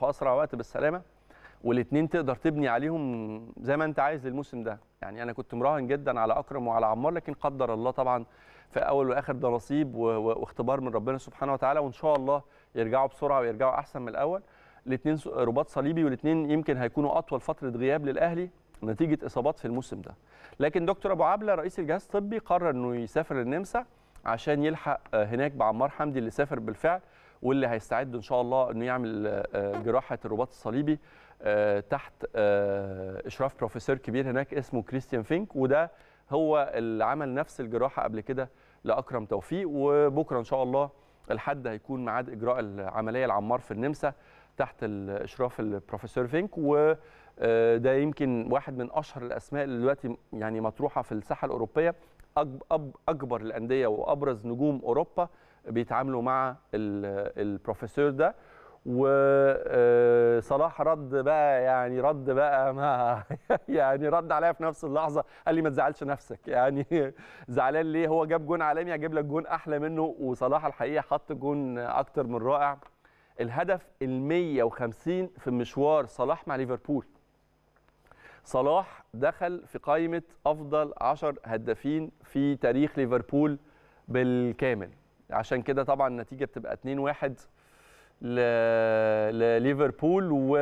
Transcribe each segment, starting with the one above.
في اسرع وقت بالسلامه والاثنين تقدر تبني عليهم زي ما انت عايز للموسم ده يعني انا كنت مراهن جدا على اكرم وعلى عمار لكن قدر الله طبعا في اول واخر ده نصيب واختبار من ربنا سبحانه وتعالى وان شاء الله يرجعوا بسرعه ويرجعوا احسن من الاول الاثنين رباط صليبي والاثنين يمكن هيكونوا اطول فتره غياب للاهلي نتيجه اصابات في الموسم ده لكن دكتور ابو عبله رئيس الجهاز الطبي قرر انه يسافر النمسا عشان يلحق هناك بعمار حمدي اللي سافر بالفعل واللي هيستعد ان شاء الله انه يعمل آه، آه، جراحه الرباط الصليبي آه، تحت اشراف بروفيسور كبير هناك اسمه كريستيان فينك وده هو اللي عمل نفس الجراحه قبل كده لاكرم توفيق وبكره ان شاء الله الحد هيكون ميعاد اجراء العمليه العمار في النمسا تحت اشراف البروفيسور فينك و ده يمكن واحد من اشهر الاسماء اللي دلوقتي يعني مطروحه في الساحه الاوروبيه اكبر الانديه وابرز نجوم اوروبا بيتعاملوا مع البروفيسور ده وصلاح آه، رد بقى يعني رد بقى ما يعني رد عليا في نفس اللحظه قال لي ما تزعلش نفسك يعني زعلان ليه هو جاب جون عالمي هجيب لك جون احلى منه وصلاح الحقيقه حط جون اكتر من رائع الهدف ال 150 في مشوار صلاح مع ليفربول صلاح دخل في قائمه افضل 10 هدافين في تاريخ ليفربول بالكامل عشان كده طبعا النتيجه بتبقى 2-1 لليفربول و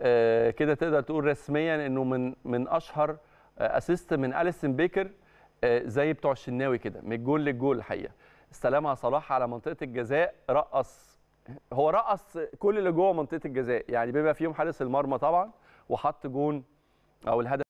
آه، كده تقدر تقول رسميا انه من من اشهر اسيست آه، من اليسن بيكر آه، زي بتوع الشناوي كده من الجول للجول الحقيقه استلمها صلاح على منطقه الجزاء رقص هو رقص كل اللي جوه منطقه الجزاء يعني بما فيهم حارس المرمى طبعا وحط جون او الهدف